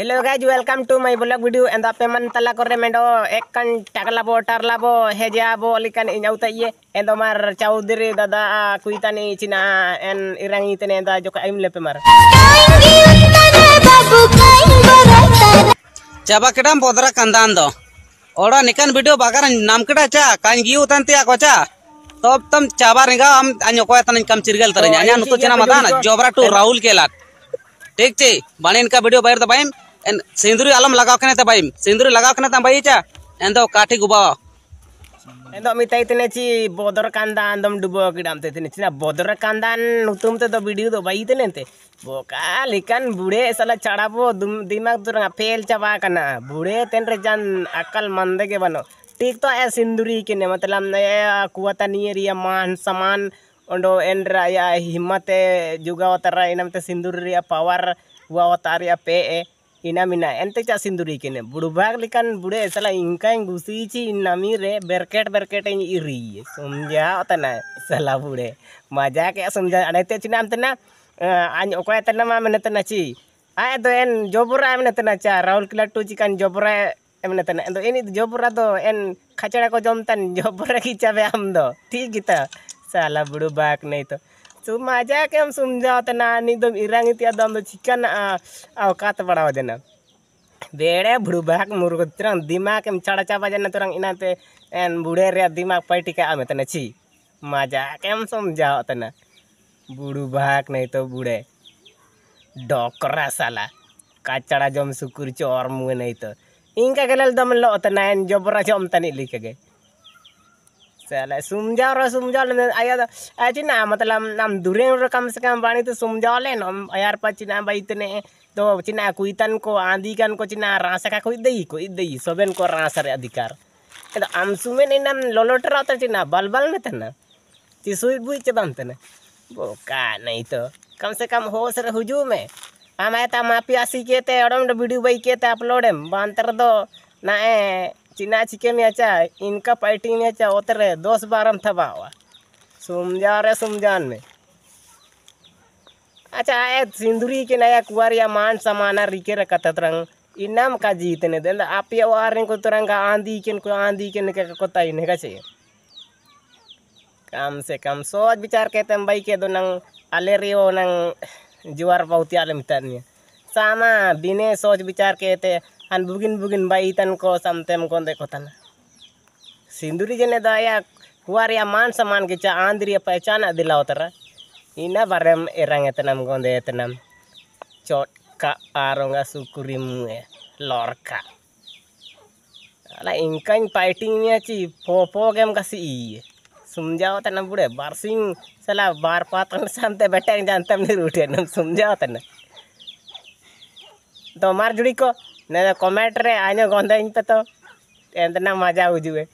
hello guys welcome to my blog video and आप मन तला कर मेडो एक कन टकलाबो टरलाबो हेजाबो लिकन इनौतिए तो एंड मार चौधरी दादा कुइतानी चिना एन इरंगी तने दा जो काइम लेपे मार चाबा केडम बदरा कंदान दो ओड़ा निकन वीडियो बागर नाम केडा चा काइन गियो तंतिया कोचा तब तो तम चाबा रेगा हम अन्य कोय तने कम चिरगल तरने तो अन्य नुतो चिना मदान जोबरा टू राहुल केला ठीक छे बने इनका वीडियो बाहर दबाइम sinduri alam lagau kena tambahin sinduri lagau kena tambahin aja endo kati gubawa endo mita itu nanti bodor kandang dom dubo kidam teh nanti nih bodor kandang nutum teh do video do bayi teh nanti buka likan bule salah cara bu dum dimak tuh nggak fail coba karena bule tenre jan akal mande ke bano tik to ya sinduri kini matlam ya kuatan ini ya man saman Ondo endra ya himmat juga otara ini nanti sinduri ya power wa otari ya pe ina mina ente cha sinduri kene buru bagli kan bude sala inka ing gusi chi ina mi berket berket ing iri sumja otana sala bude Ma ke sumja ane te china antena eh, anyo ko etana ma mena tena chi en jopura mena tena cha raul kila tu chi kan jopura mena tena ento ini jopura to en kacara ko jom tan jopura ki cha be amdo ti kita sala budu bag nei cuma aja ke om sumja tena ni dom irang itu ada om chicken ah aw kata pada aja na buru berubah ke muruk itu orang dimak em cara cara aja na orang ina te en bude rea dima party ke ame tena ci maja ke om sumja tena berubah na itu bude dokra salah kacara jom syukur cior mu na itu ingka kelal dom lo tena en jobra jom tani lika ge चल समझा रहा समझा ले यार अच्छी ना मतलब हम दूरे और कम से कम बानी तो समझा ले ना यार पर चिना भाई इतने तो चिना तन को आंधी कन को चिना रास का कोई दई कोई दई सबन को रास रे अधिकार तो आम सुमे नहीं ना लोलोटरा तो चिना बल बल में ना ची सुई बुई चबाम चदम ना वो का नहीं तो कम से कम होश रे हुजू में हम आया था माफी आसी के थे और वीडियो बाई के थे अपलोड बांतर दो ना चिना छिके याचा इनका पार्टी में अच्छा उतरे दस बारह में थबा हुआ सुमझा रहे सुमझान में अच्छा आए सिंदूरी के नया कुआर या मान समाना रिके रखा था तरंग इनाम का जीतने दें आप ये वार को तरंग का आंधी के को आंधी के निके को ताई ने का चाहिए कम से कम सोच विचार के तम भाई के दो नंग अले नंग जुआर बहुत आलम तनिया सामा बिने सोच विचार के ते ᱟᱨ ᱵᱩᱜᱤᱱ बुगिन ᱵᱟᱭ ᱤᱛᱟᱱ को समतेम को तना सिंदूरी जने दाया कुआरिया मान सम्मान के चा आंद्रिया पहचान दिलाओ इना बारे में एरंग एतनम गोंदे एतनम चोट का सुकुरी मुए लॉर्का अला इनका पाइटिंग ची पोपो गेम का सी बुढ़े बार सला बार पात सामते बेटे जानते नहीं रूठे तो मार जुड़ी को नहीं कमेंट रे आने गंदा पे तो इतना मजा हो